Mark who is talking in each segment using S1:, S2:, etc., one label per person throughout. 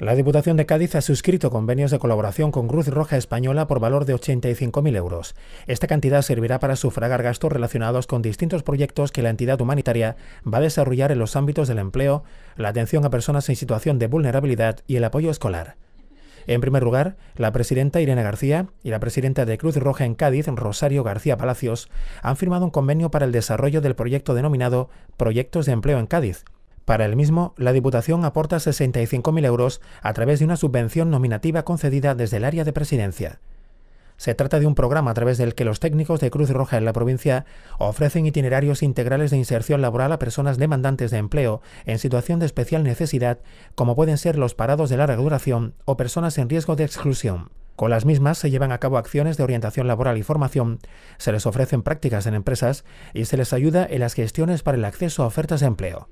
S1: La Diputación de Cádiz ha suscrito convenios de colaboración con Cruz Roja Española por valor de 85.000 euros. Esta cantidad servirá para sufragar gastos relacionados con distintos proyectos que la entidad humanitaria va a desarrollar en los ámbitos del empleo, la atención a personas en situación de vulnerabilidad y el apoyo escolar. En primer lugar, la presidenta Irene García y la presidenta de Cruz Roja en Cádiz, Rosario García Palacios, han firmado un convenio para el desarrollo del proyecto denominado Proyectos de Empleo en Cádiz, para el mismo, la Diputación aporta 65.000 euros a través de una subvención nominativa concedida desde el área de presidencia. Se trata de un programa a través del que los técnicos de Cruz Roja en la provincia ofrecen itinerarios integrales de inserción laboral a personas demandantes de empleo en situación de especial necesidad, como pueden ser los parados de larga duración o personas en riesgo de exclusión. Con las mismas se llevan a cabo acciones de orientación laboral y formación, se les ofrecen prácticas en empresas y se les ayuda en las gestiones para el acceso a ofertas de empleo.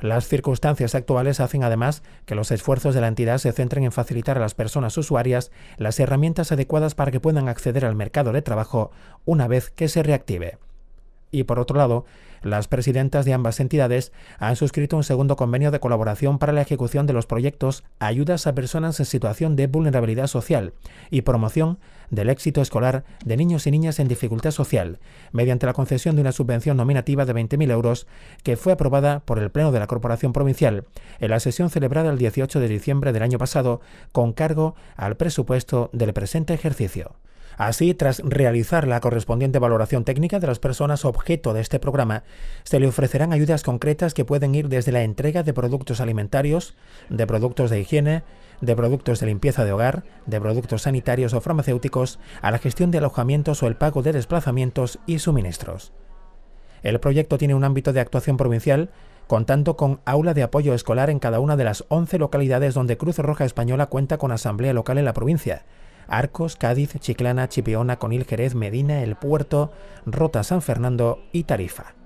S1: Las circunstancias actuales hacen además que los esfuerzos de la entidad se centren en facilitar a las personas usuarias las herramientas adecuadas para que puedan acceder al mercado de trabajo una vez que se reactive y por otro lado, las presidentas de ambas entidades han suscrito un segundo convenio de colaboración para la ejecución de los proyectos Ayudas a personas en situación de vulnerabilidad social y promoción del éxito escolar de niños y niñas en dificultad social, mediante la concesión de una subvención nominativa de 20.000 euros que fue aprobada por el Pleno de la Corporación Provincial en la sesión celebrada el 18 de diciembre del año pasado con cargo al presupuesto del presente ejercicio. Así, tras realizar la correspondiente valoración técnica de las personas objeto de este programa, se le ofrecerán ayudas concretas que pueden ir desde la entrega de productos alimentarios, de productos de higiene, de productos de limpieza de hogar, de productos sanitarios o farmacéuticos, a la gestión de alojamientos o el pago de desplazamientos y suministros. El proyecto tiene un ámbito de actuación provincial, contando con aula de apoyo escolar en cada una de las 11 localidades donde Cruz Roja Española cuenta con asamblea local en la provincia, Arcos, Cádiz, Chiclana, Chipiona, Conil, Jerez, Medina, El Puerto, Rota, San Fernando y Tarifa.